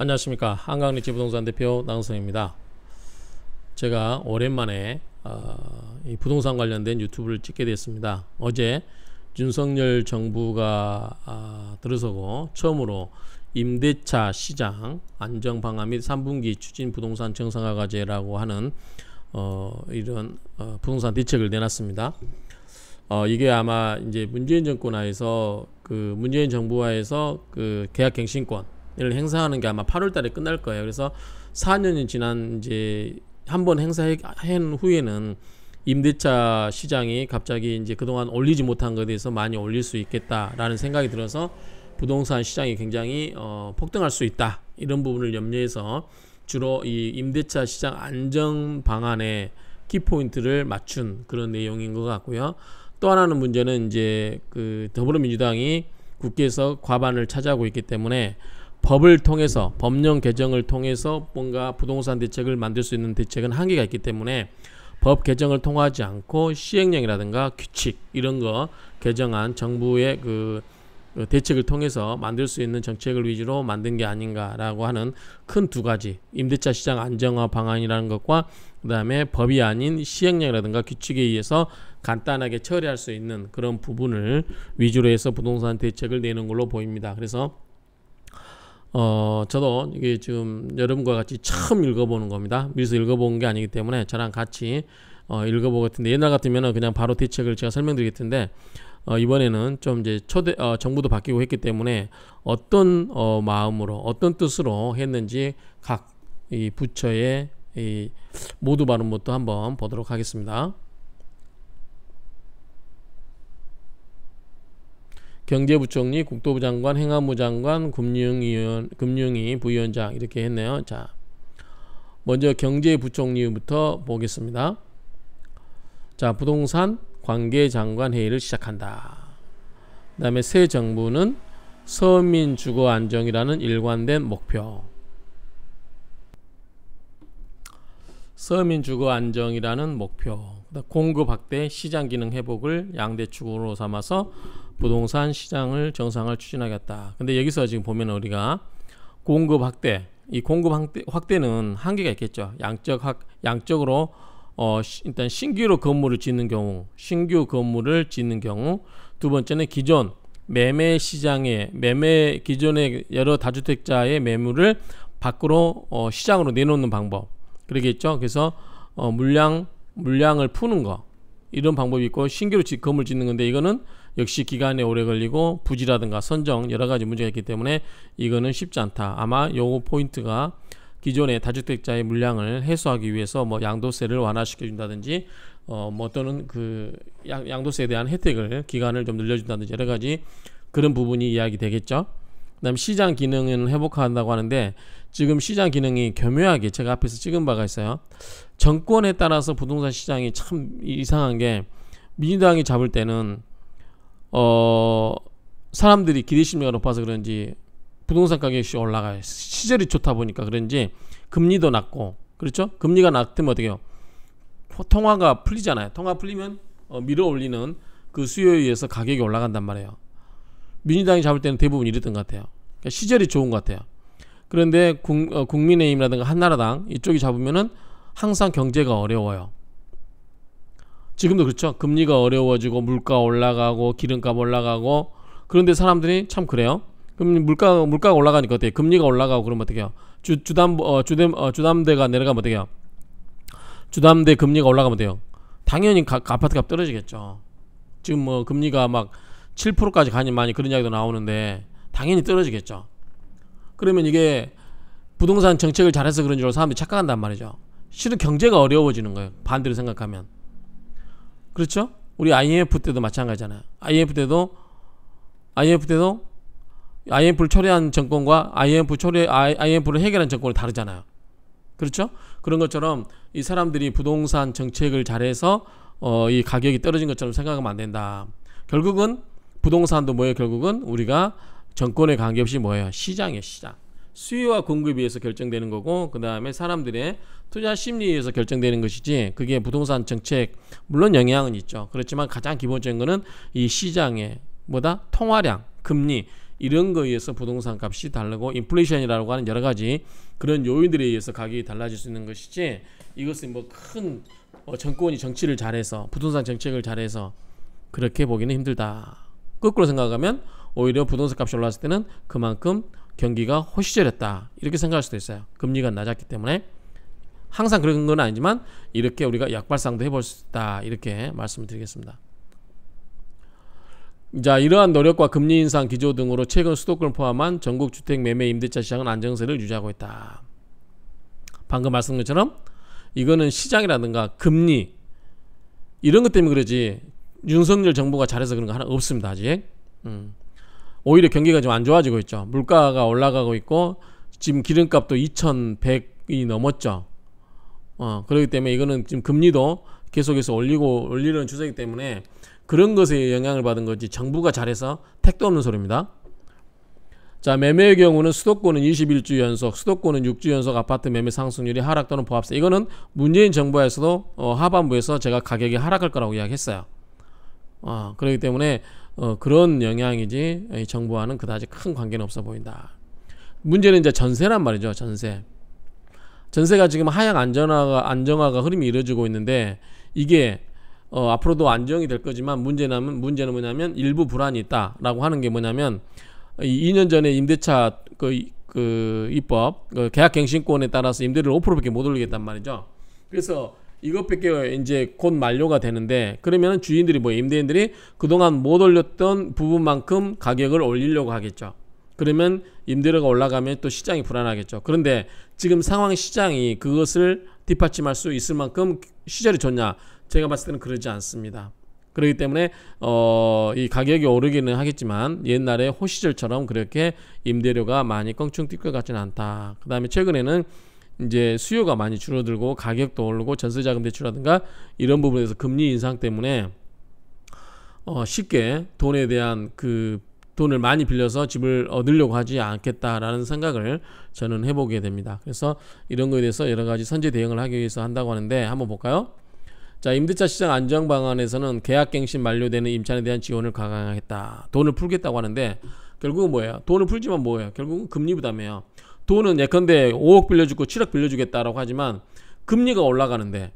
안녕하십니까 한강리치 부동산 대표 나은성입니다 제가 오랜만에 어, 이 부동산 관련된 유튜브를 찍게 됐습니다 어제 윤석열 정부가 아, 들어서고 처음으로 임대차 시장 안정방화 및 3분기 추진 부동산 정상화 과제라고 하는 어, 이런 어, 부동산 대책을 내놨습니다 어, 이게 아마 이제 문재인 정권 하에서 그 문재인 정부 하에서 그 계약갱신권 를 행사하는 게 아마 8월 달에 끝날 거예요. 그래서 4년이 지난 이제 한 번행사한 후에는 임대차 시장이 갑자기 이제 그동안 올리지 못한 것에 대해서 많이 올릴 수 있겠다라는 생각이 들어서 부동산 시장이 굉장히 어, 폭등할 수 있다 이런 부분을 염려해서 주로 이 임대차 시장 안정 방안에 키포인트를 맞춘 그런 내용인 것 같고요. 또 하나는 문제는 이제 그 더불어민주당이 국회에서 과반을 차지하고 있기 때문에 법을 통해서 법령 개정을 통해서 뭔가 부동산 대책을 만들 수 있는 대책은 한계가 있기 때문에 법 개정을 통하지 않고 시행령이라든가 규칙 이런 거 개정한 정부의 그, 그 대책을 통해서 만들 수 있는 정책을 위주로 만든 게 아닌가라고 하는 큰 두 가지 임대차 시장 안정화 방안이라는 것과 그다음에 법이 아닌 시행령이라든가 규칙에 의해서 간단하게 처리할 수 있는 그런 부분을 위주로 해서 부동산 대책을 내는 걸로 보입니다. 그래서 어, 저도 이게 지금 여러분과 같이 처음 읽어보는 겁니다. 미리 읽어본 게 아니기 때문에 저랑 같이 어, 읽어보고 텐데 옛날 같으면 그냥 바로 대책을 제가 설명드리겠 텐데 어, 이번에는 좀 이제 초대 어, 정부도 바뀌고 했기 때문에 어떤 어, 마음으로 어떤 뜻으로 했는지 각 이 부처의 이 모두 발음부터 한번 보도록 하겠습니다. 경제부총리, 국토부 장관, 행안부 장관, 금융위원, 금융위 부위원장 이렇게 했네요. 자, 먼저 경제부총리부터 보겠습니다. 자, 부동산 관계장관 회의를 시작한다. 그 다음에 새 정부는 서민 주거 안정이라는 일관된 목표. 서민 주거 안정이라는 목표. 공급 확대, 시장 기능 회복을 양대 축으로 삼아서 부동산 시장을 정상을 추진하겠다. 근데 여기서 지금 보면 우리가 공급 확대, 이 공급 확대, 확대는 한계가 있겠죠. 양적 확, 양적으로 어, 일단 신규로 건물을 짓는 경우, 신규 건물을 짓는 경우, 두 번째는 기존 매매 시장에 매매 기존의 여러 다주택자의 매물을 밖으로 어, 시장으로 내놓는 방법 그러겠죠. 그래서 어, 물량 물량을 푸는 거 이런 방법이 있고 신규로 지, 건물 짓는 건데 이거는 역시 기간이 오래 걸리고 부지라든가 선정 여러 가지 문제가 있기 때문에 이거는 쉽지 않다. 아마 요거 포인트가 기존의 다주택자의 물량을 해소하기 위해서 뭐 양도세를 완화시켜 준다든지 어 뭐 또는 그 양, 양도세에 대한 혜택을 기간을 좀 늘려 준다든지 여러 가지 그런 부분이 이야기 되겠죠. 그다음 시장 기능은 회복한다고 하는데 지금 시장 기능이 교묘하게 제가 앞에서 찍은 바가 있어요. 정권에 따라서 부동산 시장이 참 이상한 게 민주당이 잡을 때는 어 사람들이 기대심리가 높아서 그런지 부동산 가격이 올라가요. 시절이 좋다 보니까 그런지 금리도 낮고 그렇죠? 금리가 낮으면 어떻게 해요? 통화가 풀리잖아요. 통화 풀리면 어, 밀어올리는 그 수요에 의해서 가격이 올라간단 말이에요. 민주당이 잡을 때는 대부분 이랬던 것 같아요. 그러니까 시절이 좋은 것 같아요. 그런데 국, 어, 국민의힘이라든가 한나라당 이쪽이 잡으면은 항상 경제가 어려워요. 지금도 그렇죠. 금리가 어려워지고 물가 올라가고 기름값 올라가고 그런데 사람들이 참 그래요. 그럼 물가 물가가 올라가니까 어때요? 금리가 올라가고 그러면 어떻게 해요? 주 주담 어, 주담 어, 주담대가 내려가면 어떻게 해요? 주담대 금리가 올라가면 돼요. 당연히 가, 아파트 값 떨어지겠죠. 지금 뭐 금리가 막 7%까지 가니 많이 그런 이야기도 나오는데 당연히 떨어지겠죠. 그러면 이게 부동산 정책을 잘해서 그런 줄 사람들이 착각한단 말이죠. 실은 경제가 어려워지는 거예요. 반대로 생각하면. 그렇죠? 우리 IMF 때도 마찬가지잖아요. IMF 때도 IMF 때도 IMF를 처리한 정권과 IMF 처리 IMF를 해결한 정권이 다르잖아요. 그렇죠? 그런 것처럼 이 사람들이 부동산 정책을 잘해서 어, 이 가격이 떨어진 것처럼 생각하면 안 된다. 결국은 부동산도 뭐예요? 결국은 우리가 정권에 관계없이 뭐예요? 시장이에요, 시장. 수요와 공급에 의해서 결정되는 거고 그 다음에 사람들의 투자 심리에 의해서 결정되는 것이지 그게 부동산 정책 물론 영향은 있죠 그렇지만 가장 기본적인 거는 이 시장의 뭐다 통화량 금리 이런 거에 의해서 부동산 값이 다르고 인플레이션이라고 하는 여러 가지 그런 요인들에 의해서 가격이 달라질 수 있는 것이지 이것은 뭐큰 어, 정권이 정치를 잘해서 부동산 정책을 잘해서 그렇게 보기는 힘들다 거꾸로 생각하면 오히려 부동산 값이 올랐을 때는 그만큼 경기가 호시절했다 이렇게 생각할 수도 있어요. 금리가 낮았기 때문에 항상 그런 건 아니지만 이렇게 우리가 약발상도 해볼 수 있다 이렇게 말씀을 드리겠습니다. 자 이러한 노력과 금리 인상 기조 등으로 최근 수도권을 포함한 전국 주택 매매 임대차 시장은 안정세를 유지하고 있다. 방금 말씀드린 것처럼 이거는 시장이라든가 금리 이런 것 때문에 그러지 윤석열 정부가 잘해서 그런 거 하나 없습니다 아직. 음. 오히려 경기가 좀 안 좋아지고 있죠. 물가가 올라가고 있고 지금 기름값도 2,100이 넘었죠. 어, 그렇기 때문에 이거는 지금 금리도 계속해서 올리고 올리는 추세이기 때문에 그런 것에 영향을 받은 거지 정부가 잘해서 택도 없는 소리입니다. 자 매매의 경우는 수도권은 21주 연속, 수도권은 6주 연속 아파트 매매 상승률이 하락 또는 보합세. 이거는 문재인 정부에서도 어, 하반부에서 제가 가격이 하락할 거라고 이야기했어요. 어, 그렇기 때문에 어, 그런 영향이지 정부와는 그다지 큰 관계는 없어 보인다. 문제는 이제 전세란 말이죠. 전세. 전세가 지금 하향 안전화가 안정화가 흐름이 이루어지고 있는데 이게 어, 앞으로도 안정이 될 거지만 문제는 문제는 뭐냐면 일부 불안이 있다라고 하는 게 뭐냐면 2년 전에 임대차 그, 그 입법 그 계약갱신권에 따라서 임대를 5%밖에 못 올리겠단 말이죠. 그래서 이것밖에 이제 곧 만료가 되는데 그러면 주인들이 뭐 임대인들이 그동안 못 올렸던 부분만큼 가격을 올리려고 하겠죠. 그러면 임대료가 올라가면 또 시장이 불안하겠죠. 그런데 지금 상황 시장이 그것을 뒷받침할 수 있을 만큼 시절이 좋냐? 제가 봤을 때는 그러지 않습니다. 그렇기 때문에 어, 이 가격이 오르기는 하겠지만 옛날에 호시절처럼 그렇게 임대료가 많이 껑충 뛸것 같지는 않다. 그 다음에 최근에는 이제 수요가 많이 줄어들고 가격도 오르고 전세 자금 대출라든가 이 이런 부분에서 금리 인상 때문에 어 쉽게 돈에 대한 그 돈을 많이 빌려서 집을 얻으려고 하지 않겠다라는 생각을 저는 해보게 됩니다. 그래서 이런 거에 대해서 여러 가지 선제 대응을 하기 위해서 한다고 하는데 한번 볼까요? 자, 임대차 시장 안정 방안에서는 계약갱신 만료되는 임차인에 대한 지원을 강화하겠다. 돈을 풀겠다고 하는데 결국은 뭐예요? 돈을 풀지만 뭐예요? 결국은 금리 부담이에요. 돈은 예컨대 5억 빌려주고 7억 빌려주겠다라고 하지만 금리가 올라가는데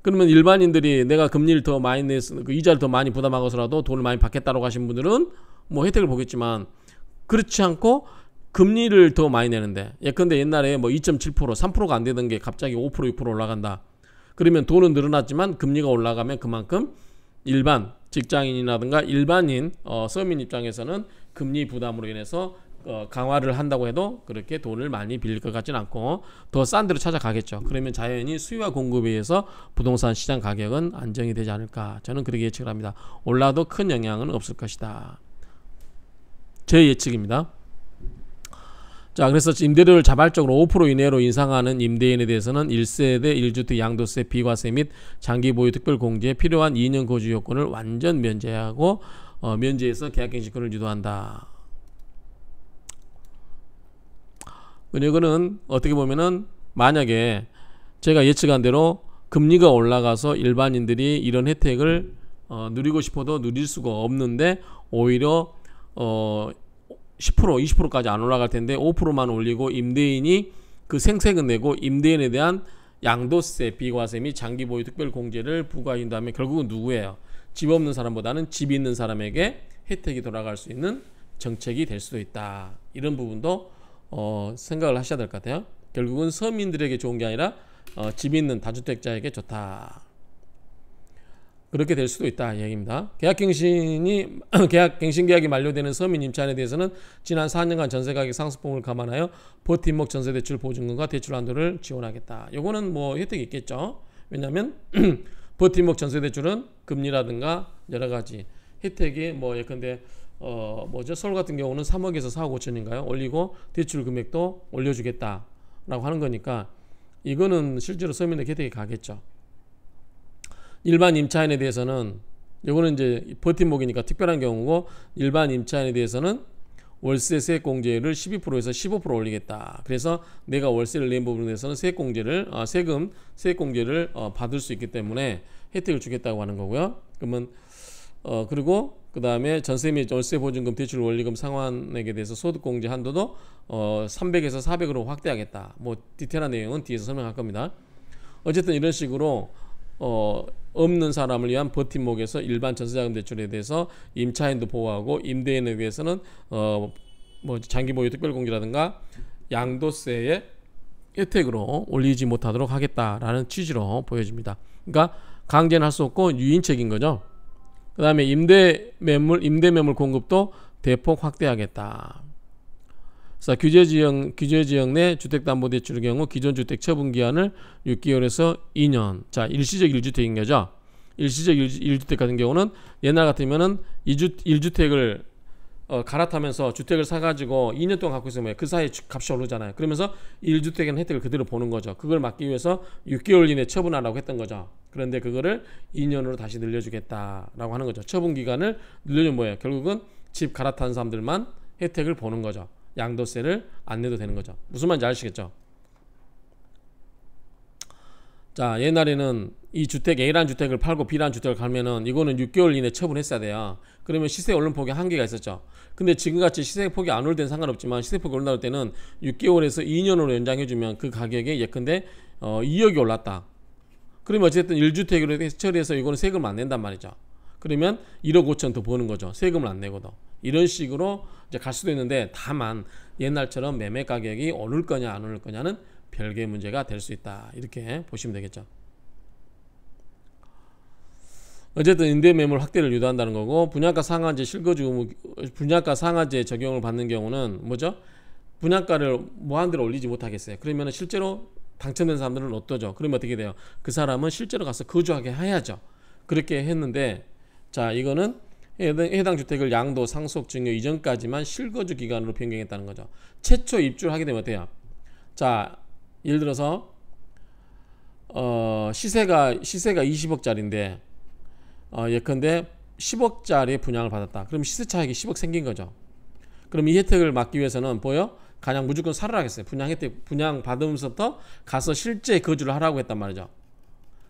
그러면 일반인들이 내가 금리를 더 많이 내서 그 이자를 더 많이 부담하고서라도 돈을 많이 받겠다라고 하신 분들은 뭐 혜택을 보겠지만 그렇지 않고 금리를 더 많이 내는데 예컨대 옛날에 뭐 2.7% 3%가 안 되던 게 갑자기 5% 6% 올라간다 그러면 돈은 늘어났지만 금리가 올라가면 그만큼 일반 직장인이라든가 일반인 어, 서민 입장에서는 금리 부담으로 인해서 어, 강화를 한다고 해도 그렇게 돈을 많이 빌릴 것 같진 않고 더 싼 데로 찾아가겠죠. 그러면 자연히 수요와 공급에 의해서 부동산 시장 가격은 안정이 되지 않을까 저는 그렇게 예측을 합니다. 올라도 큰 영향은 없을 것이다. 제 예측입니다. 자 그래서 임대료를 자발적으로 5% 이내로 인상하는 임대인에 대해서는 1세대 1주택 양도세 비과세 및 장기 보유 특별 공제에 필요한 2년 거주 요건을 완전 면제하고 어, 면제해서 계약갱신권을 유도한다. 이거는 어떻게 보면은 만약에 제가 예측한 대로 금리가 올라가서 일반인들이 이런 혜택을 어, 누리고 싶어도 누릴 수가 없는데 오히려 어, 10% 20%까지 안 올라갈 텐데 5%만 올리고 임대인이 그 생색은 내고 임대인에 대한 양도세 비과세 및 장기 보유 특별 공제를 부과한 다음에 결국은 누구예요? 집 없는 사람보다는 집 있는 사람에게 혜택이 돌아갈 수 있는 정책이 될 수도 있다. 이런 부분도 어, 생각을 하셔야 될 것 같아요. 결국은 서민들에게 좋은 게 아니라 어, 집 있는 다주택자에게 좋다. 그렇게 될 수도 있다 이야기입니다 계약갱신이 계약갱신 계약이 만료되는 서민 임차인에 대해서는 지난 4년간 전세 가격 상승폭을 감안하여 버팀목 전세 대출 보증금과 대출 한도를 지원하겠다. 요거는 뭐 혜택이 있겠죠. 왜냐하면 버팀목 전세 대출은 금리라든가 여러 가지 혜택이 뭐 예컨대 어 뭐죠 서울 같은 경우는 3억에서 4억 5천인가요 올리고 대출 금액도 올려주겠다라고 하는 거니까 이거는 실제로 서민의 혜택이 가겠죠. 일반 임차인에 대해서는 이거는 이제 버팀목이니까 특별한 경우고 일반 임차인에 대해서는 월세 세액공제를 12%에서 15% 올리겠다. 그래서 내가 월세를 낸 부분에서는 세액공제를 아, 세금 세액공제를 어, 받을 수 있기 때문에 혜택을 주겠다고 하는 거고요. 그러면 어 그리고 그 다음에 전세및 월세 보증금 대출 원리금 상환액에 대해서 소득공제 한도도 어 300에서 400으로 확대하겠다. 뭐 디테일한 내용은 뒤에서 설명할 겁니다. 어쨌든 이런 식으로 어, 없는 사람을 위한 버팀목에서 일반 전세자금 대출에 대해서 임차인도 보호하고 임대인에 대해서는 어, 뭐 장기 보유 특별공제라든가 양도세의 혜택으로 올리지 못하도록 하겠다라는 취지로 보여집니다. 그러니까 강제는 할 수 없고 유인책인 거죠. 그 다음에 임대 매물, 임대 매물 공급도 대폭 확대하겠다. 자, 규제지역, 규제지역 내 주택담보대출의 경우 기존 주택 처분 기한을 6개월에서 2년. 자, 일시적 일주택인 거죠. 일시적 일주택 같은 경우는 옛날 같으면은 2주, 1주택을 어, 갈아타면서 주택을 사가지고 2년 동안 갖고 있으면 그 사이에 값이 오르잖아요. 그러면서 1주택에는 혜택을 그대로 보는 거죠. 그걸 막기 위해서 6개월 이내 처분하라고 했던 거죠. 그런데 그거를 2년으로 다시 늘려주겠다라고 하는 거죠. 처분 기간을 늘려준 뭐예요? 결국은 집 갈아탄 사람들만 혜택을 보는 거죠. 양도세를 안 내도 되는 거죠. 무슨 말인지 아시겠죠? 자 옛날에는 이 주택 A라는 주택을 팔고 B라는 주택을 팔면은 이거는 6개월 이내 처분했어야 돼요. 그러면 시세 언론폭이 한계가 있었죠. 근데 지금같이 시세폭이 안 올 때는 상관없지만 시세폭이 올라올 때는 6개월에서 2년으로 연장해주면 그 가격에 예컨대 어, 2억이 올랐다. 그러면 어쨌든 1주택으로 처리해서 이거는 세금을 안 낸단 말이죠. 그러면 1억 5천 더 버는 거죠. 세금을 안 내고도. 이런 식으로 이제 갈 수도 있는데 다만 옛날처럼 매매 가격이 오를 거냐 안 오를 거냐는 별개의 문제가 될 수 있다. 이렇게 보시면 되겠죠. 어쨌든 임대 매물 확대를 유도한다는 거고 분양가 상한제 실거주 의무 분양가 상한제 적용을 받는 경우는 뭐죠? 분양가를 무한대로 올리지 못하겠어요. 그러면 실제로 당첨된 사람들은 어떠죠? 그러면 어떻게 돼요? 그 사람은 실제로 가서 거주하게 해야죠. 그렇게 했는데 자 이거는 해당 주택을 양도 상속 증여 이전까지만 실거주 기간으로 변경했다는 거죠. 최초 입주를 하게 되면 어때요? 자 예를 들어서 어, 시세가 시세가 20억짜리인데 어, 예컨대 10억짜리 분양을 받았다. 그럼 시세 차익이 10억 생긴 거죠. 그럼 이 혜택을 막기 위해서는 보여? 가냥 무조건 사아라겠어요 분양 혜택 분양 받으면서부터 가서 실제 거주를 하라고 했단 말이죠.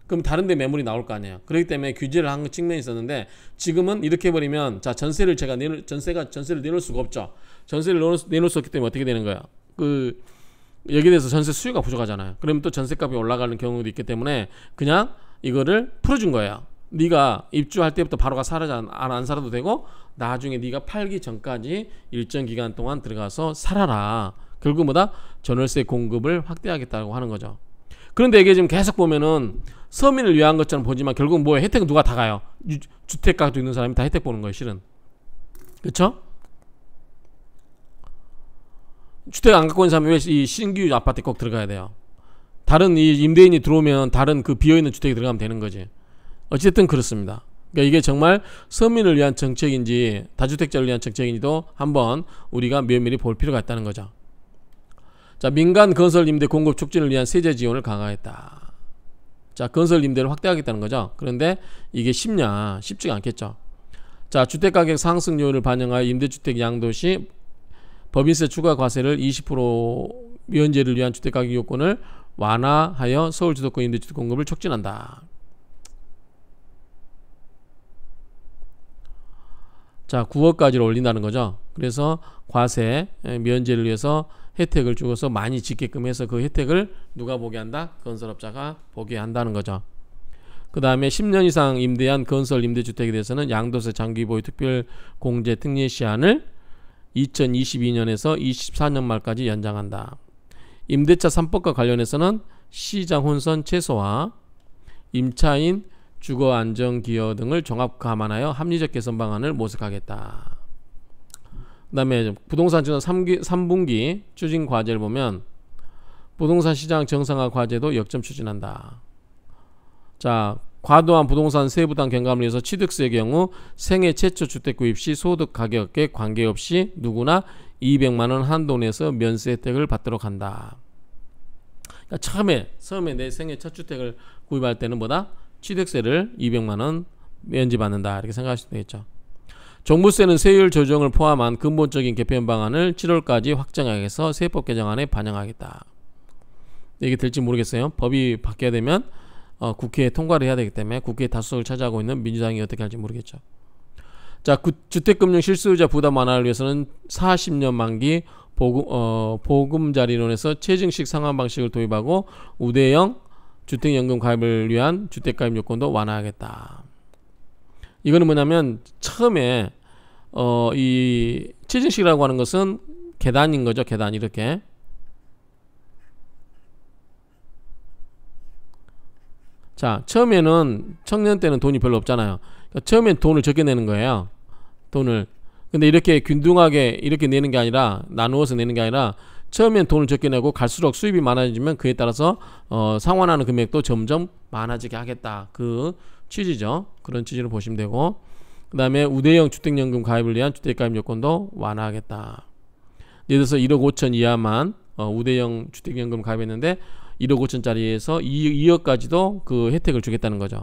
그럼 다른데 매물이 나올 거 아니에요. 그렇기 때문에 규제를 한 측면이 있었는데 지금은 이렇게 해버리면 자 전세를 제가 내놓 전세가 전세를 내놓을 수가 없죠. 전세를 내놓을 수, 내놓을 수 없기 때문에 어떻게 되는 거야? 그 여기에 대해서 전세 수요가 부족하잖아요. 그러면 또 전세값이 올라가는 경우도 있기 때문에 그냥 이거를 풀어준 거예요. 네가 입주할 때부터 바로가 살아지 안, 안 살아도 되고 나중에 네가 팔기 전까지 일정 기간 동안 들어가서 살아라. 결국 뭐다 전월세 공급을 확대하겠다고 하는 거죠. 그런데 이게 지금 계속 보면은 서민을 위한 것처럼 보지만 결국 뭐 혜택 누가 다 가요? 유, 주택 가지고 있는 사람이 다 혜택 보는 거예요, 실은. 그쵸 주택 안 갖고 있는 사람이 왜 이 신규 아파트꼭 들어가야 돼요? 다른 이 임대인이 들어오면 다른 그 비어 있는 주택에 들어가면 되는 거지. 어쨌든 그렇습니다. 그러니까 이게 정말 서민을 위한 정책인지 다주택자를 위한 정책인지도 한번 우리가 면밀히 볼 필요가 있다는 거죠. 자, 민간 건설 임대 공급 촉진을 위한 세제 지원을 강화했다. 자, 건설 임대를 확대하겠다는 거죠. 그런데 이게 쉽냐? 쉽지가 않겠죠. 자, 주택 가격 상승 요인을 반영하여 임대주택 양도시 법인세 추가 과세를 20% 면제를 위한 주택 가격 요건을 완화하여 서울 주도권 임대주택 공급을 촉진한다. 자, 9억까지로 올린다는 거죠. 그래서 과세 예, 면제를 위해서 혜택을 주어서 많이 짓게끔 해서 그 혜택을 누가 보게 한다? 건설업자가 보게 한다는 거죠. 그 다음에 10년 이상 임대한 건설 임대주택에 대해서는 양도세 장기보유 특별공제 특례 시한을 2022년에서 24년 말까지 연장한다. 임대차 3법과 관련해서는 시장 혼선 최소화, 임차인 주거 안정 기여 등을 종합 감안하여 합리적 개선 방안을 모색하겠다. 그 다음에 부동산 지난 3기, 3분기 추진 과제를 보면 부동산 시장 정상화 과제도 역점 추진한다. 자, 과도한 부동산 세부담 경감을 위해서 취득세의 경우 생애 최초 주택 구입 시 소득 가격에 관계없이 누구나 200만원 한도 내에서 면세 혜택을 받도록 한다. 그러니까 처음에, 처음에 내 생애 첫 주택을 구입할 때는 뭐다? 취득세를 200만원 면제받는다 이렇게 생각하시면 되겠죠. 종부세는 세율 조정을 포함한 근본적인 개편 방안을 7월까지 확정하여서 세법 개정안에 반영하겠다. 이게 될지 모르겠어요. 법이 바뀌어야 되면 어, 국회에 통과를 해야 되기 때문에 국회 다수석을 차지하고 있는 민주당이 어떻게 할지 모르겠죠. 자, 구, 주택금융 실수요자 부담 완화를 위해서는 40년 만기 보금, 어, 보금자리론에서 체증식 상환 방식을 도입하고 우대형 주택연금 가입을 위한 주택 가입 요건도 완화하겠다. 이거는 뭐냐면 처음에 어, 이 체증식이라고 하는 것은 계단인 거죠. 계단 이렇게. 자, 처음에는 청년 때는 돈이 별로 없잖아요. 그러니까 처음엔 돈을 적게 내는 거예요. 돈을. 근데 이렇게 균등하게 이렇게 내는 게 아니라 나누어서 내는 게 아니라 처음엔 돈을 적게 내고 갈수록 수입이 많아지면 그에 따라서 어, 상환하는 금액도 점점 많아지게 하겠다. 그 취지죠. 그런 취지로 보시면 되고 그 다음에 우대형 주택연금 가입을 위한 주택가입 요건도 완화하겠다. 예를 들어서 1억 5천 이하만 어, 우대형 주택연금 가입했는데 1억 5천짜리에서 2, 억까지도그 혜택을 주겠다는 거죠.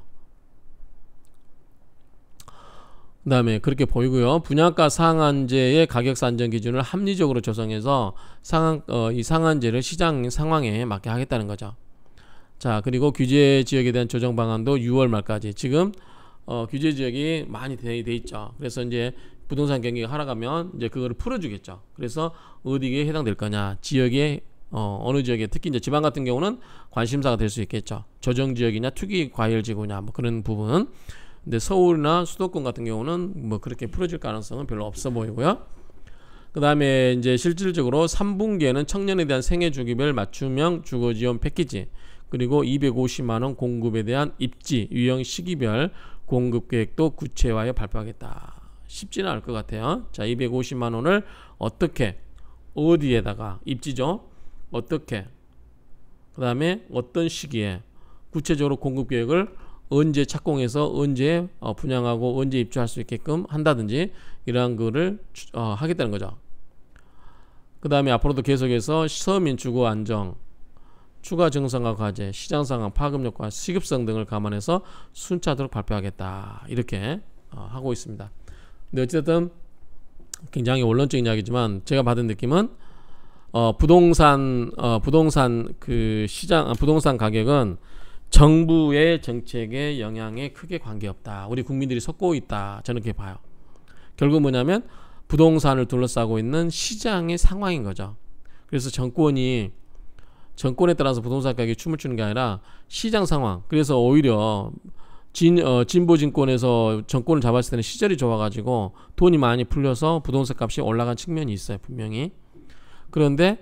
그 다음에 그렇게 보이고요. 분양가 상한제의 가격 산정 기준을 합리적으로 조성해서 상한, 어, 이 상한제를 시장 상황에 맞게 하겠다는 거죠. 자, 그리고 규제 지역에 대한 조정 방안도 6월 말까지. 지금 어, 규제 지역이 많이 돼, 돼 있죠. 그래서 이제 부동산 경기가 하락하면 이제 그거를 풀어주겠죠. 그래서 어디에 해당될 거냐, 지역에 어, 어느 지역에 특히 이제 지방 같은 경우는 관심사가 될 수 있겠죠. 조정 지역이냐, 투기 과열 지구냐, 뭐 그런 부분. 근데 서울이나 수도권 같은 경우는 뭐 그렇게 풀어질 가능성은 별로 없어 보이고요. 그 다음에 이제 실질적으로 3분기에는 청년에 대한 생애 주기별 맞춤형 주거 지원 패키지 그리고 250만 원 공급에 대한 입지 유형 시기별 공급 계획도 구체화해 발표하겠다. 쉽지는 않을 것 같아요. 자, 250만 원을 어떻게 어디에다가 입지죠? 어떻게 그 다음에 어떤 시기에 구체적으로 공급 계획을 언제 착공해서 언제 어, 분양하고 언제 입주할 수 있게끔 한다든지 이러한 거를 어, 하겠다는 거죠. 그 다음에 앞으로도 계속해서 서민 주거 안정, 추가 증상과 과제, 시장 상황, 파급 효과, 시급성 등을 감안해서 순차적으로 발표하겠다 이렇게 어, 하고 있습니다. 근데 어쨌든 굉장히 원론적인 이야기지만 제가 받은 느낌은 어, 부동산 어, 부동산 그 시장 아, 부동산 가격은 정부의 정책에 영향에 크게 관계없다. 우리 국민들이 섞고 있다. 저는 그렇게 봐요. 결국 뭐냐면 부동산을 둘러싸고 있는 시장의 상황인 거죠. 그래서 정권이 정권에 따라서 부동산 가격이 춤을 추는 게 아니라 시장 상황. 그래서 오히려 진, 어, 진보 진권에서 정권을 잡았을 때는 시절이 좋아가지고 돈이 많이 풀려서 부동산 값이 올라간 측면이 있어요. 분명히. 그런데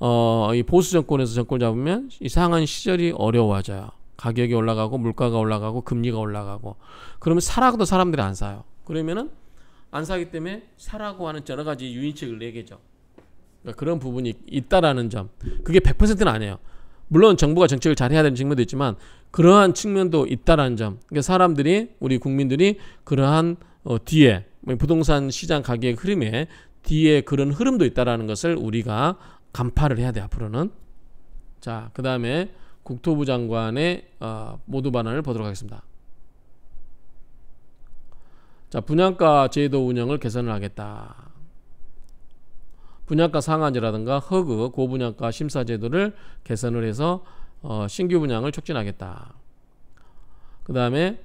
어, 이 보수 정권에서 정권을 잡으면 이상한 시절이 어려워져요. 가격이 올라가고 물가가 올라가고 금리가 올라가고 그러면 사라고도 사람들이 안 사요. 그러면은 안 사기 때문에 사라고 하는 여러 가지 유인책을 내게죠. 그러니까 그런 부분이 있다라는 점. 그게 100%는 아니에요. 물론 정부가 정책을 잘 해야 되는 측면도 있지만 그러한 측면도 있다라는 점. 그러니까 사람들이 우리 국민들이 그러한 어, 뒤에 뭐 부동산 시장 가격의 흐름에 뒤에 그런 흐름도 있다라는 것을 우리가 간파를 해야 돼 앞으로는. 자, 그다음에 국토부 장관의 어, 모두 반언을 보도록 하겠습니다. 자, 분양가 제도 운영을 개선을 하겠다. 분양가 상한제라든가 허그, 고분양가 심사 제도를 개선을 해서 어, 신규 분양을 촉진하겠다. 그 다음에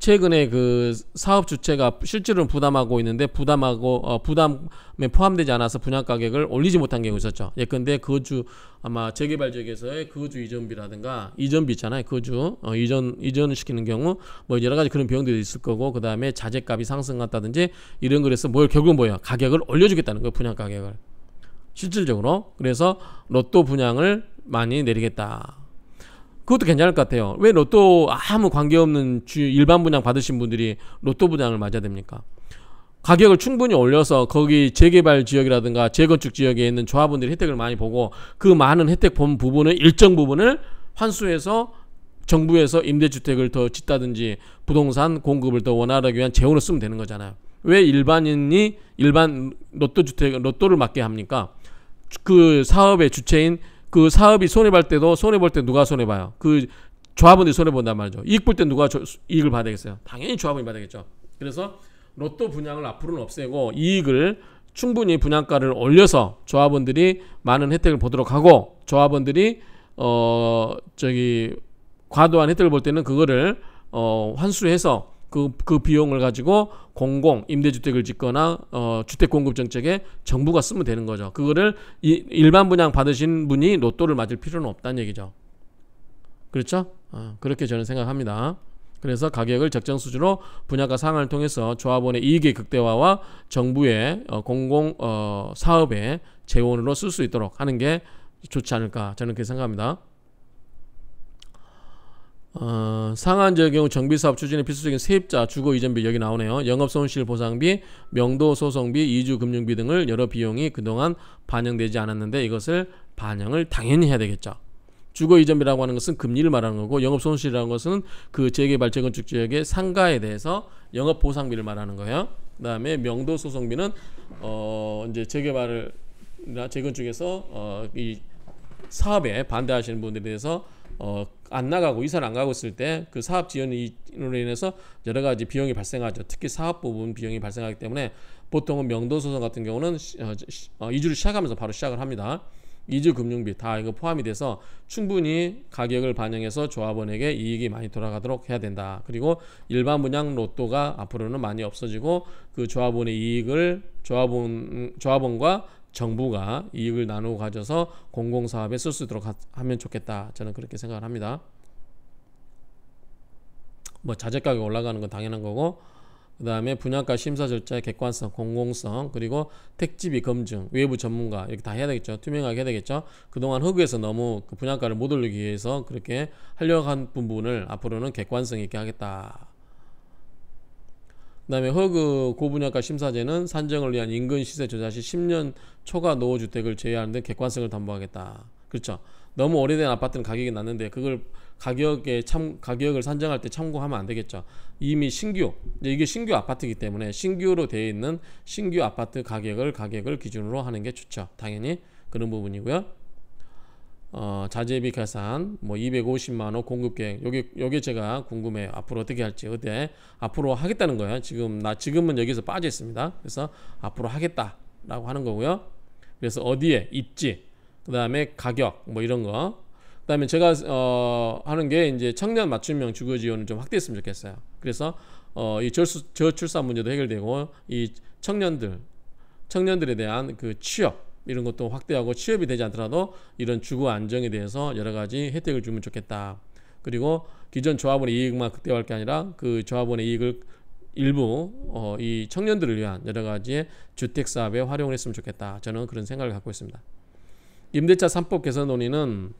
최근에 그 사업 주체가 실제로 부담하고 있는데 부담하고 어, 부담에 포함되지 않아서 분양 가격을 올리지 못한 경우 있었죠. 예컨대 그주 아마 재개발 지역에서의 그 주 이전비라든가 이전비 있잖아요. 그주 어, 이전 이전을 시키는 경우 뭐 여러 가지 그런 비용들이 있을 거고 그 다음에 자재값이 상승한다든지 이런 거에서 뭘 결국 은뭐야 가격을 올려주겠다는 거예요. 분양 가격을 실질적으로 그래서 로또 분양을 많이 내리겠다. 그것도 괜찮을 것 같아요. 왜 로또 아무 관계없는 주 일반 분양 받으신 분들이 로또 분양을 맞아야 됩니까? 가격을 충분히 올려서 거기 재개발 지역이라든가 재건축 지역에 있는 조합원들이 혜택을 많이 보고 그 많은 혜택 본 부분을 일정 부분을 환수해서 정부에서 임대주택을 더 짓다든지 부동산 공급을 더 원활하기 위한 재원을 쓰면 되는 거잖아요. 왜 일반인이 일반 로또 주택 로또를 맞게 합니까? 그 사업의 주체인 그 사업이 손해볼 때도 손해볼 때 누가 손해봐요? 그 조합원들이 손해본단 말이죠. 이익 볼 때 누가 조, 이익을 받아야겠어요? 당연히 조합원이 받아야겠죠. 그래서 로또 분양을 앞으로는 없애고 이익을 충분히 분양가를 올려서 조합원들이 많은 혜택을 보도록 하고 조합원들이 어 저기 과도한 혜택을 볼 때는 그거를 어 환수해서 그, 그 비용을 가지고 공공 임대주택을 짓거나 어, 주택 공급 정책에 정부가 쓰면 되는 거죠. 그거를 이, 일반 분양 받으신 분이 로또를 맞을 필요는 없다는 얘기죠. 그렇죠? 어, 그렇게 저는 생각합니다. 그래서 가격을 적정 수준으로 분양가 상한을 통해서 조합원의 이익의 극대화와 정부의 어, 공공 어, 사업의 재원으로 쓸 수 있도록 하는 게 좋지 않을까 저는 그렇게 생각합니다. 어, 상한 제의 경우 정비사업 추진에 필수적인 세입자, 주거 이전비 여기 나오네요. 영업 손실 보상비, 명도 소송비, 이주 금융비 등을 여러 비용이 그동안 반영되지 않았는데 이것을 반영을 당연히 해야 되겠죠. 주거 이전비라고 하는 것은 금리를 말하는 거고 영업 손실이라는 것은 그 재개발 재건축 지역의 상가에 대해서 영업 보상비를 말하는 거예요. 그다음에 명도 소송비는 어 이제 재개발을 재건축에서 어이 사업에 반대하시는 분들에 대해서 어, 안 나가고 이사를 안 가고 있을 때 그 사업 지원으로 인해서 여러 가지 비용이 발생하죠. 특히 사업 부분 비용이 발생하기 때문에 보통은 명도 소송 같은 경우는 어, 어, 이주를 시작하면서 바로 시작을 합니다. 이주 금융비 다 이거 포함이 돼서 충분히 가격을 반영해서 조합원에게 이익이 많이 돌아가도록 해야 된다. 그리고 일반 분양 로또가 앞으로는 많이 없어지고 그 조합원의 이익을 조합원 조합원과 정부가 이익을 나누고 가져서 공공사업에 쓸 수 있도록 하면 좋겠다. 저는 그렇게 생각을 합니다. 뭐 자재가격 올라가는 건 당연한 거고 그 다음에 분양가 심사 절차의 객관성, 공공성, 그리고 택지비 검증, 외부 전문가 이렇게 다 해야 되겠죠. 투명하게 해야 되겠죠. 그동안 허 흑에서 너무 그 분양가를 못 올리기 위해서 그렇게 하려고 한 부분을 앞으로는 객관성 있게 하겠다. 다음에 허그 고분양가 심사제는 산정을 위한 인근 시세 조사시 10년 초과 노후 주택을 제외하는 데 객관성을 담보하겠다. 그렇죠. 너무 오래된 아파트는 가격이 낮는데 그걸 가격에 참 가격을 산정할 때 참고하면 안 되겠죠. 이미 신규 이게 신규 아파트이기 때문에 신규로 되어 있는 신규 아파트 가격을 가격을 기준으로 하는 게 좋죠. 당연히 그런 부분이고요. 어, 자재비 계산 뭐 250만 원 공급 계획 요게 요게 제가 궁금해 앞으로 어떻게 할지 어때? 앞으로 하겠다는 거예요. 지금 나 지금은 여기서 빠져 있습니다. 그래서 앞으로 하겠다라고 하는 거고요. 그래서 어디에 입지 그다음에 가격 뭐 이런 거 그다음에 제가 어, 하는 게 이제 청년 맞춤형 주거 지원을 좀 확대했으면 좋겠어요. 그래서 어, 이 저수, 저출산 문제도 해결되고 이 청년들 청년들에 대한 그 취업 이런 것도 확대하고 취업이 되지 않더라도 이런 주거 안정에 대해서 여러 가지 혜택을 주면 좋겠다. 그리고 기존 조합원의 이익만 극대화할 게 아니라 그 조합원의 이익을 일부 어, 이 청년들을 위한 여러 가지의 주택 사업에 활용을 했으면 좋겠다. 저는 그런 생각을 갖고 있습니다. 임대차 3법 개선 논의는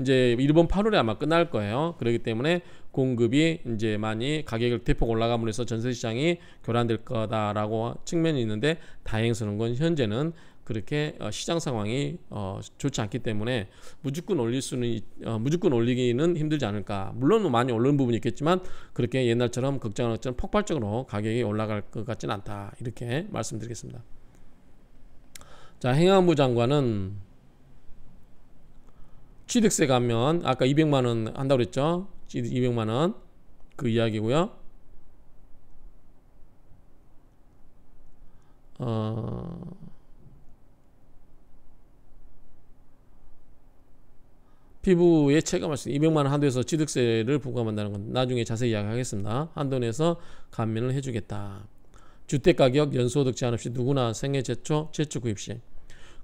이제 일본 8월에 아마 끝날 거예요. 그렇기 때문에 공급이 이제 많이 가격을 대폭 올라가으로 해서 전세 시장이 교란될 거다라고 측면이 있는데 다행스러운 건 현재는 그렇게 어, 시장 상황이 어, 좋지 않기 때문에 무조건 올릴 수는 어, 무조건 올리기는 힘들지 않을까. 물론 뭐 많이 오르는 부분이 있겠지만 그렇게 옛날처럼 걱정하는 것처럼 폭발적으로 가격이 올라갈 것 같지는 않다. 이렇게 말씀드리겠습니다. 자, 행안부 장관은 취득세 가면 아까 200만 원 한다고 그랬죠? 200만 원 그 이야기고요. 어 피부에 체감할 수있 200만 원 한도에서 취득세를 부과한다는 건 나중에 자세히 이야기하겠습니다. 한도 내에서 감면을 해주겠다. 주택가격 연소득 제한 없이 누구나 생애 최초 최초 구입 시.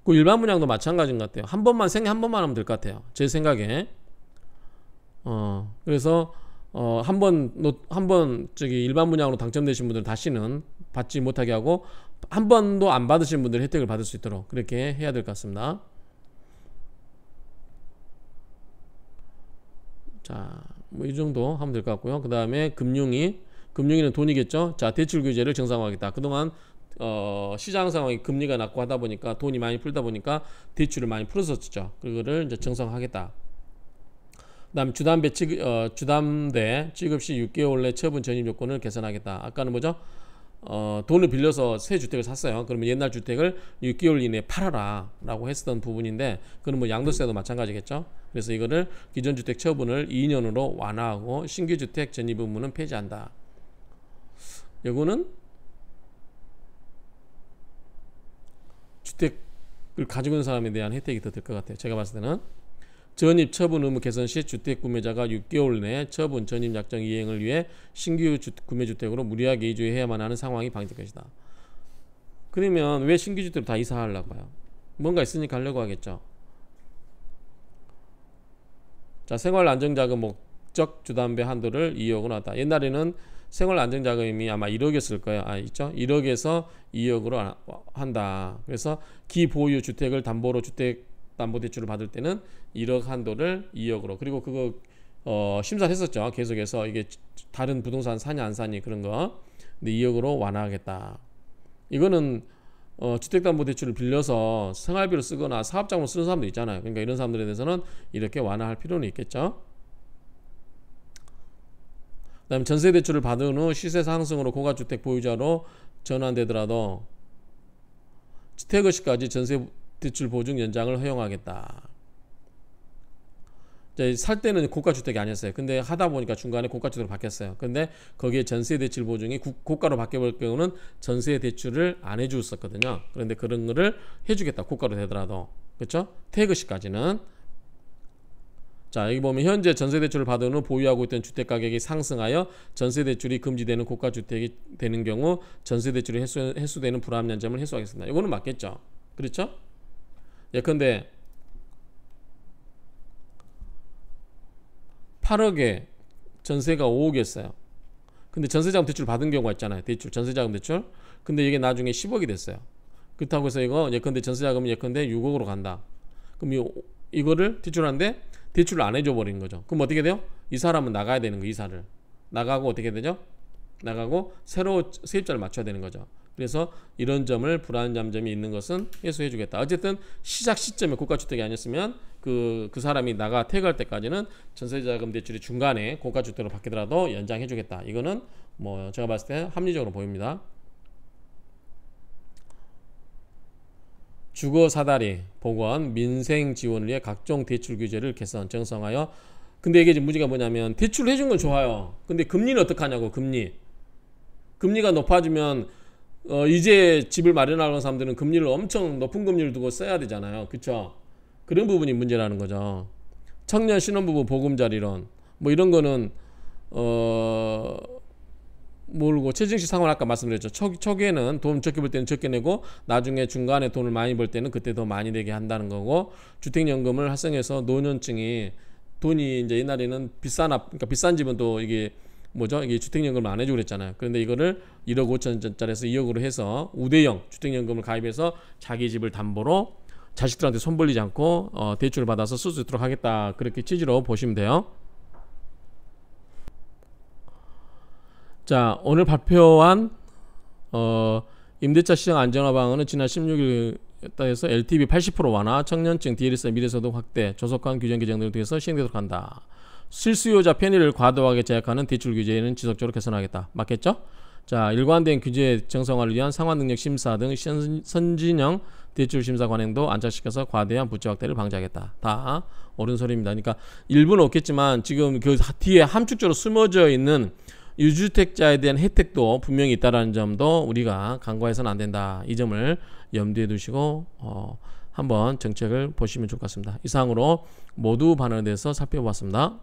그 일반 분양도 마찬가지인 것 같아요. 한 번만 생애 한 번만 하면 될 것 같아요. 제 생각에. 어 그래서 어, 한 번, 한 번, 저기, 일반 분양으로 당첨되신 분들 다시는 받지 못하게 하고, 한 번도 안 받으신 분들 혜택을 받을 수 있도록 그렇게 해야 될 것 같습니다. 자, 뭐 이 정도 하면 될 것 같고요. 그 다음에 금융이 금융위는 돈이겠죠. 자, 대출 규제를 정상화하겠다. 그동안 어, 시장 상황이 금리가 낮고 하다 보니까 돈이 많이 풀다 보니까 대출을 많이 풀었었죠. 그거를 이제 정상화하겠다. 그다음 주담배 취, 어, 주담대 취급 시 6개월 내 처분 전입 요건을 개선하겠다. 아까는 뭐죠? 어, 돈을 빌려서 새 주택을 샀어요. 그러면 옛날 주택을 6개월 이내에 팔아라라고 했었던 부분인데, 그는 뭐 양도세도 마찬가지겠죠. 그래서 이거를 기존 주택 처분을 2년으로 완화하고 신규 주택 전입 의무는 폐지한다. 요거는 주택을 가지고 있는 사람에 대한 혜택이 더 될 것 같아요. 제가 봤을 때는 전입 처분 의무 개선 시 주택 구매자가 6개월 내 처분 전입 약정 이행을 위해 신규 주, 구매 주택으로 무리하게 이주해야만 하는 상황이 방지될 것이다. 그러면 왜 신규 주택으로 다 이사하려고 봐요? 뭔가 있으니까 려고 하겠죠. 자, 생활안정자금 목적 주담배 한도를 2억으로 하다. 옛날에는 생활안정자금이 아마 1억이었을 거예요. 아, 있죠? 1억에서 2억으로 한다. 그래서 기보유 주택을 담보로 주택 담보대출을 받을 때는 1억 한도를 2억으로. 그리고 그거 어, 심사를 했었죠. 계속해서 이게 다른 부동산 사냐 안 사니 그런 거. 근데 2억으로 완화하겠다. 이거는 어, 주택담보대출을 빌려서 생활비로 쓰거나 사업장으로 쓰는 사람도 있잖아요. 그러니까 이런 사람들에 대해서는 이렇게 완화할 필요는 있겠죠. 그 다음에 전세대출을 받은 후 시세 상승으로 고가주택 보유자로 전환되더라도 주택의시까지 전세대출 보증 연장을 허용하겠다. 살 때는 고가주택이 아니었어요. 근데 하다 보니까 중간에 고가주택으로 바뀌었어요. 근데 거기에 전세 대출 보증이 고가로 바뀌어볼 경우는 전세 대출을 안 해주었었거든요. 그런데 그런 거를 해주겠다. 고가로 되더라도. 그렇죠? 태그시까지는. 자 여기 보면 현재 전세대출을 받은 후 보유하고 있던 주택가격이 상승하여 전세대출이 금지되는 고가주택이 되는 경우 전세대출이 해소, 해소되는 불합리한 점을 해소하겠습니다. 이거는 맞겠죠? 그렇죠? 예컨대 8억에 전세가 5억이었어요. 근데 전세자금 대출 받은 경우가 있잖아요. 대출 전세자금 대출. 근데 이게 나중에 10억이 됐어요. 그렇다고 해서 이거 예컨대 전세자금 예컨대 6억으로 간다. 그럼 이, 이거를 대출하는데 대출을 안 해줘 버린 거죠. 그럼 어떻게 돼요? 이 사람은 나가야 되는 거예요 이사를 나가고 어떻게 되죠? 나가고 새로 세입자를 맞춰야 되는 거죠. 그래서 이런 점을 불안한 점이 있는 것은 해소해주겠다. 어쨌든 시작 시점에 국가주택이 아니었으면 그, 그 사람이 나가 퇴거할 때까지는 전세자금 대출이 중간에 고가 주택으로 바뀌더라도 연장해 주겠다. 이거는 뭐 제가 봤을 때 합리적으로 보입니다. 주거 사다리, 보건, 민생 지원을 위해 각종 대출 규제를 개선, 정성하여 근데 이게 지금 문제가 뭐냐면 대출 을 해준 건 좋아요. 근데 금리는 어떡하냐고 금리. 금리가 높아지면 어, 이제 집을 마련하는 사람들은 금리를 엄청 높은 금리를 두고 써야 되잖아요. 그쵸? 그런 부분이 문제라는 거죠. 청년 신혼부부 보금자리론 뭐 이런 거는 어 모르고 최진식 상황 아까 말씀드렸죠. 초, 초기에는 돈 적게 벌 때는 적게 내고 나중에 중간에 돈을 많이 벌 때는 그때 더 많이 내게 한다는 거고 주택연금을 활성해서 노년층이 돈이 이제 옛날에는 비싼 앞 그러니까 비싼 집은 또 이게 뭐죠? 이게 주택연금을 안 해주고 그랬잖아요. 그런데 이거를 1억 5천짜리에서 원 2억으로 해서 우대형 주택연금을 가입해서 자기 집을 담보로 자식들한테 손 벌리지 않고 어, 대출을 받아서 쓸 수 있도록 하겠다 그렇게 취지로 보시면 돼요. 자 오늘 발표한 어, 임대차 시장 안정화 방안은 지난 16일 따라서 LTV 80% 완화, 청년층 DLS 미래소득 확대, 조속한 규정 개정 등을 통해서 시행되도록 한다. 실수요자 편의를 과도하게 제약하는 대출 규제는 지속적으로 개선하겠다. 맞겠죠? 자 일관된 규제 정상화를 위한 상환 능력 심사 등 선진형 대출 심사 관행도 안착시켜서 과대한 부채 확대를 방지하겠다. 다 옳은 소리입니다. 그러니까 일부는 없겠지만 지금 그 뒤에 함축적으로 숨어져 있는 유주택자에 대한 혜택도 분명히 있다라는 점도 우리가 간과해서는 안 된다. 이 점을 염두에 두시고 어, 한번 정책을 보시면 좋을 것 같습니다. 이상으로 모두 반응에 대해서 살펴보았습니다.